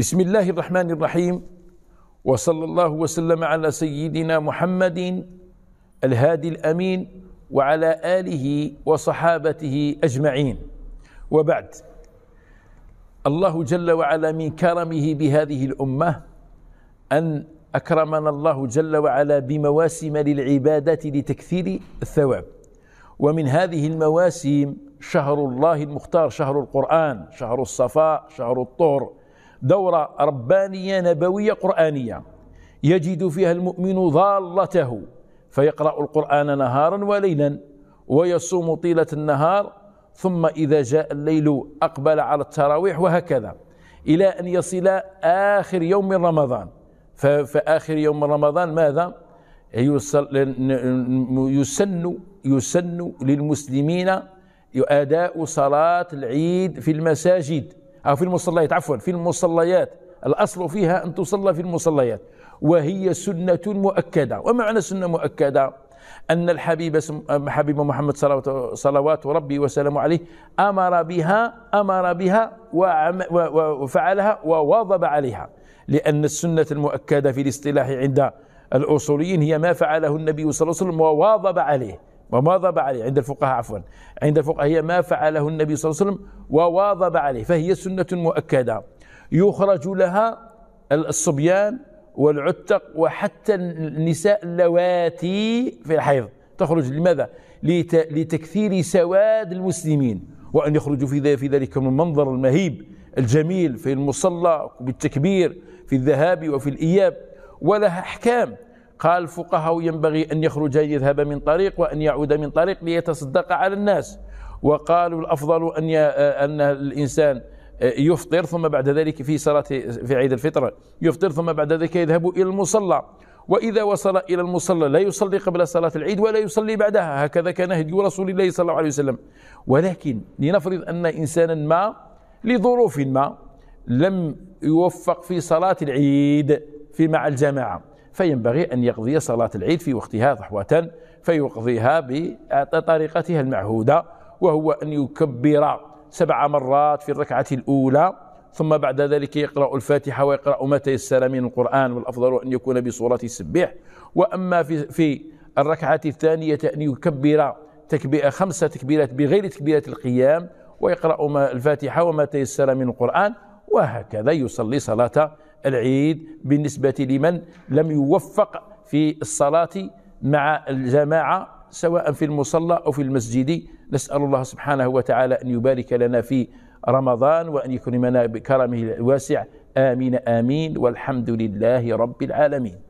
بسم الله الرحمن الرحيم وصلى الله وسلم على سيدنا محمد الهادي الامين وعلى اله وصحابته اجمعين وبعد الله جل وعلا من كرمه بهذه الامه ان اكرمنا الله جل وعلا بمواسم للعبادات لتكثير الثواب ومن هذه المواسم شهر الله المختار شهر القران شهر الصفاء شهر الطهر دورة ربانية نبوية قرآنية يجد فيها المؤمن ضالته فيقرأ القرآن نهارا وليلا ويصوم طيلة النهار ثم إذا جاء الليل أقبل على التراويح وهكذا إلى أن يصل آخر يوم من رمضان فآخر يوم من رمضان ماذا؟ يسن يسن للمسلمين أداء صلاة العيد في المساجد أو في المصليات عفوا في المصليات الأصل فيها أن تصلى في المصليات وهي سنة مؤكدة وما معنى سنة مؤكدة أن الحبيب حبيب محمد صلوات ربي وسلامه عليه أمر بها أمر بها وفعلها وواظب عليها لأن السنة المؤكدة في الاصطلاح عند الأصوليين هي ما فعله النبي صلى الله عليه وسلم وواظب عليه وواظب عليه عند الفقهاء عفوا عند الفقهاء هي ما فعله النبي صلى الله عليه وسلم وواظب عليه فهي سنة مؤكدة يخرج لها الصبيان والعتق وحتى النساء اللواتي في الحيض تخرج لماذا؟ لتكثير سواد المسلمين وأن يخرجوا في في ذلك من المنظر المهيب الجميل في المصلى بالتكبير في الذهاب وفي الإياب ولها أحكام قال الفقهاء ينبغي أن يخرج يذهب من طريق وأن يعود من طريق ليتصدق على الناس وقالوا الأفضل أن, آه، أن الإنسان آه، يفطر ثم بعد ذلك في صلاة في عيد الفطر يفطر ثم بعد ذلك يذهب إلى المصلى وإذا وصل إلى المصلى لا يصلي قبل صلاة العيد ولا يصلي بعدها هكذا كان هدي رسول الله صلى الله عليه وسلم ولكن لنفرض أن إنسانا ما لظروف ما لم يوفق في صلاة العيد في مع الجماعة فينبغي أن يقضي صلاة العيد في وقتها ضحوة فيقضيها بطريقتها المعهودة وهو أن يكبر سبع مرات في الركعة الأولى ثم بعد ذلك يقرأ الفاتحة ويقرأ ما تيسر من القرآن والأفضل أن يكون بصورة السبيح وأما في, في الركعة الثانية أن يكبر تكبير خمسة تكبيرات بغير تكبيرة القيام ويقرأ ما الفاتحة وما تيسر من القرآن وهكذا يصلي صلاة العيد بالنسبة لمن لم يوفق في الصلاة مع الجماعة سواء في المصلى أو في المسجد نسأل الله سبحانه وتعالى أن يبارك لنا في رمضان وأن يكرمنا بكرمه الواسع آمين آمين والحمد لله رب العالمين